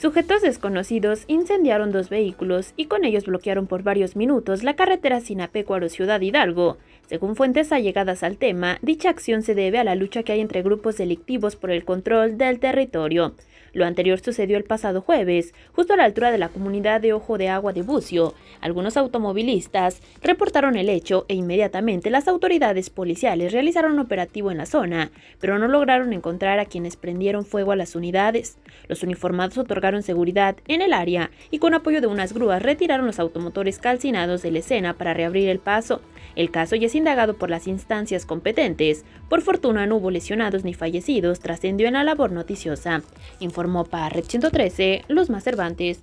Sujetos desconocidos incendiaron dos vehículos y con ellos bloquearon por varios minutos la carretera Sinapecuaro-Ciudad Hidalgo. Según fuentes allegadas al tema, dicha acción se debe a la lucha que hay entre grupos delictivos por el control del territorio. Lo anterior sucedió el pasado jueves, justo a la altura de la comunidad de Ojo de Agua de Bucio. Algunos automovilistas reportaron el hecho e inmediatamente las autoridades policiales realizaron un operativo en la zona, pero no lograron encontrar a quienes prendieron fuego a las unidades. Los uniformados otorgaron seguridad en el área y con apoyo de unas grúas retiraron los automotores calcinados de la escena para reabrir el paso. El caso ya es indagado por las instancias competentes. Por fortuna no hubo lesionados ni fallecidos, trascendió en la labor noticiosa. Informó para Red 113, Los Más Cervantes.